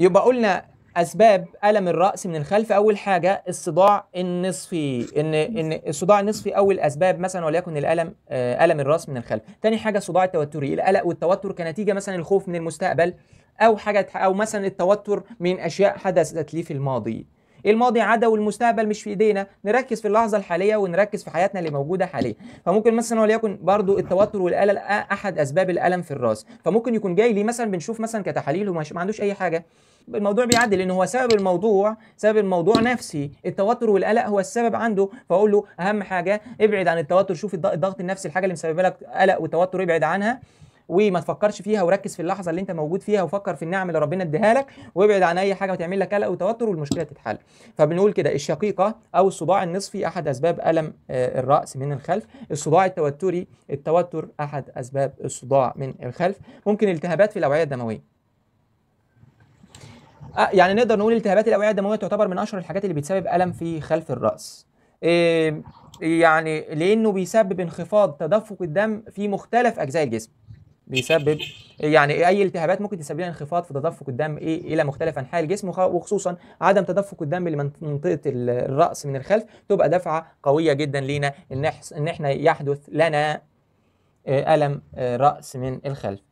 يبقى قلنا اسباب الم الراس من الخلف اول حاجه الصداع النصفي ان ان الصداع النصفي اول اسباب مثلا وليكن الالم آه، الم الراس من الخلف تاني حاجه الصداع التوتري القلق والتوتر كنتيجه مثلا الخوف من المستقبل او حاجه او مثلا التوتر من اشياء حدثت لي في الماضي الماضي عدا والمستقبل مش في ايدينا نركز في اللحظه الحاليه ونركز في حياتنا اللي موجوده حاليا فممكن مثلا وليكن برضو التوتر والقلق احد اسباب الالم في الراس فممكن يكون جاي ليه مثلا بنشوف مثلا كتحاليل وما عندوش اي حاجه الموضوع بيعدي لان هو سبب الموضوع سبب الموضوع نفسي التوتر والقلق هو السبب عنده فاقول له اهم حاجه ابعد عن التوتر شوف الضغط النفسي الحاجه اللي مسببه لك قلق وتوتر ابعد عنها وما تفكرش فيها وركز في اللحظه اللي انت موجود فيها وفكر في النعم اللي ربنا اديها لك وابعد عن اي حاجه بتعمل لك قلق وتوتر والمشكله تتحل فبنقول كده الشقيقه او الصداع النصفي احد اسباب الم آه، الراس من الخلف الصداع التوتري التوتر احد اسباب الصداع من الخلف ممكن التهابات في الاوعيه الدمويه آه، يعني نقدر نقول التهابات الاوعيه الدمويه تعتبر من اشهر الحاجات اللي بتسبب الم في خلف الراس إيه يعني لانه بيسبب انخفاض تدفق الدم في مختلف اجزاء الجسم بيسبب يعني إيه، اي التهابات ممكن تسبب لنا انخفاض في تدفق الدم ايه الى مختلف انحاء الجسم وخصوصا عدم تدفق الدم لمنطقه الراس من الخلف تبقى دفعه قويه جدا لينا ان احنا يحدث لنا آه، الم آه، راس من الخلف